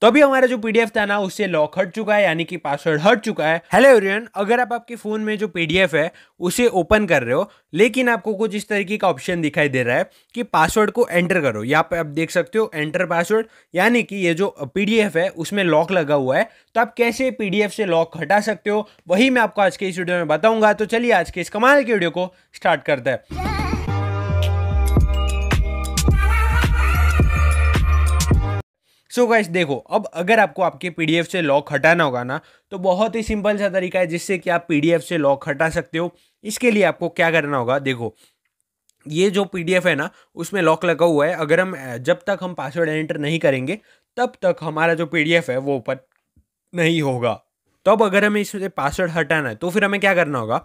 तो अभी हमारा जो पीडीएफ था ना उससे लॉक हट चुका है यानी कि पासवर्ड हट चुका है हेलो एवरीवन अगर आप आपके फ़ोन में जो पीडीएफ है उसे ओपन कर रहे हो लेकिन आपको कुछ इस तरीके का ऑप्शन दिखाई दे रहा है कि पासवर्ड को एंटर करो यहाँ पे आप देख सकते हो एंटर पासवर्ड यानी कि ये जो पीडीएफ है उसमें लॉक लगा हुआ है तो आप कैसे पी से लॉक हटा सकते हो वही मैं आपको आज के इस वीडियो में बताऊँगा तो चलिए आज के इस कमाल की वीडियो को स्टार्ट करता है सो so गाइस देखो अब अगर आपको आपके पीडीएफ से लॉक हटाना होगा ना तो बहुत ही सिंपल सा तरीका है जिससे कि आप पीडीएफ से लॉक हटा सकते हो इसके लिए आपको क्या करना होगा देखो ये जो पीडीएफ है ना उसमें लॉक लगा हुआ है अगर हम जब तक हम पासवर्ड एंटर नहीं करेंगे तब तक हमारा जो पी है वो ऊपर नहीं होगा तब तो अगर हमें इससे पासवर्ड हटाना है तो फिर हमें क्या करना होगा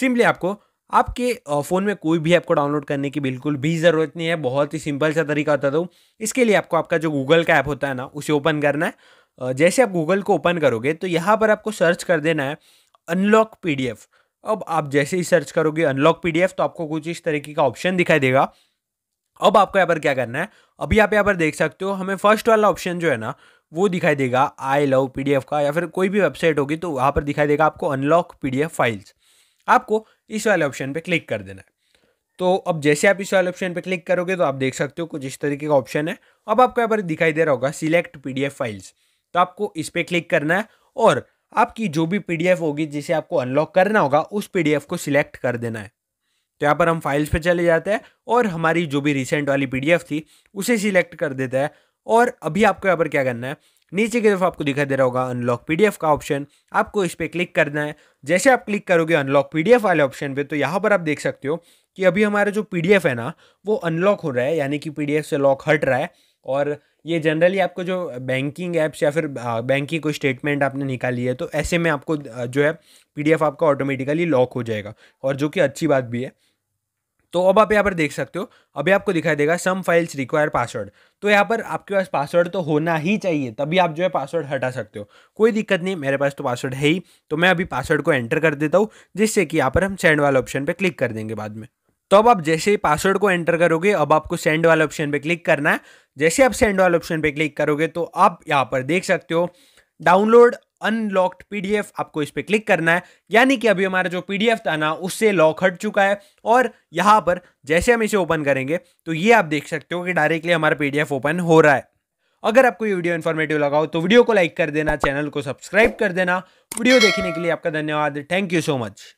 सिंपली आपको आपके फ़ोन में कोई भी ऐप को डाउनलोड करने की बिल्कुल भी ज़रूरत नहीं है बहुत ही सिंपल सा तरीका होता था तो। इसके लिए आपको आपका जो गूगल का ऐप होता है ना उसे ओपन करना है जैसे आप गूगल को ओपन करोगे तो यहाँ पर आपको सर्च कर देना है अनलॉक पी अब आप जैसे ही सर्च करोगे अनलॉक पी तो आपको कुछ इस तरीके का ऑप्शन दिखाई देगा अब आपको यहाँ पर क्या करना है अभी आप यहाँ पर देख सकते हो हमें फर्स्ट वाला ऑप्शन जो है ना वो दिखाई देगा आई लव पी का या फिर कोई भी वेबसाइट होगी तो वहाँ पर दिखाई देगा आपको अनलॉक पी फाइल्स आपको इस वाले ऑप्शन पे क्लिक कर देना है तो अब जैसे आप इस वाले ऑप्शन पे क्लिक करोगे तो आप देख सकते हो कुछ इस तरीके का ऑप्शन है अब आपको यहाँ पर दिखाई दे रहा होगा सिलेक्ट पीडीएफ फाइल्स तो आपको इस पर क्लिक करना है और आपकी जो भी पीडीएफ होगी जिसे आपको अनलॉक करना होगा उस पीडीएफ को सिलेक्ट कर देना है तो यहाँ पर हम फाइल्स पे चले जाते हैं और हमारी जो भी रिसेंट वाली पीडीएफ थी उसे सिलेक्ट कर देता है और अभी आपको यहाँ पर क्या करना है नीचे की तरफ आपको दिखाई दे रहा होगा अनलॉक पीडीएफ का ऑप्शन आपको इस पर क्लिक करना है जैसे आप क्लिक करोगे अनलॉक पीडीएफ वाले ऑप्शन पे तो यहाँ पर आप देख सकते हो कि अभी हमारा जो पीडीएफ है ना वो अनलॉक हो रहा है यानी कि पीडीएफ से लॉक हट रहा है और ये जनरली आपको जो बैंकिंग ऐप्स या फिर बैंक की कोई स्टेटमेंट आपने निकाली है तो ऐसे में आपको जो है पीडीएफ आपका ऑटोमेटिकली लॉक हो जाएगा और जो कि अच्छी बात भी है तो अब आप यहाँ पर देख सकते हो अभी आपको दिखाई देगा सम फाइल्स रिक्वायर पासवर्ड तो यहाँ पर आपके पास पासवर्ड तो होना ही चाहिए तभी आप जो है पासवर्ड हटा सकते हो कोई दिक्कत नहीं मेरे पास तो पासवर्ड है ही तो मैं अभी पासवर्ड को एंटर कर देता हूँ जिससे कि यहाँ पर हम सेंड वाले ऑप्शन पर क्लिक कर देंगे बाद में तो अब आप जैसे ही पासवर्ड को एंटर करोगे अब आपको सेंड वाले ऑप्शन पे क्लिक करना है जैसे आप सेंड वाले ऑप्शन पे क्लिक करोगे तो आप यहाँ पर देख सकते हो डाउनलोड अनलॉक्ड पीडीएफ आपको इस पर क्लिक करना है यानी कि अभी हमारा जो पीडीएफ था ना उससे लॉक हट चुका है और यहाँ पर जैसे हम इसे ओपन करेंगे तो ये आप देख सकते हो कि डायरेक्टली हमारा पीडीएफ ओपन हो रहा है अगर आपको ये वीडियो इन्फॉर्मेटिव लगा हो तो वीडियो को लाइक कर देना चैनल को सब्सक्राइब कर देना वीडियो देखने के लिए आपका धन्यवाद थैंक यू सो मच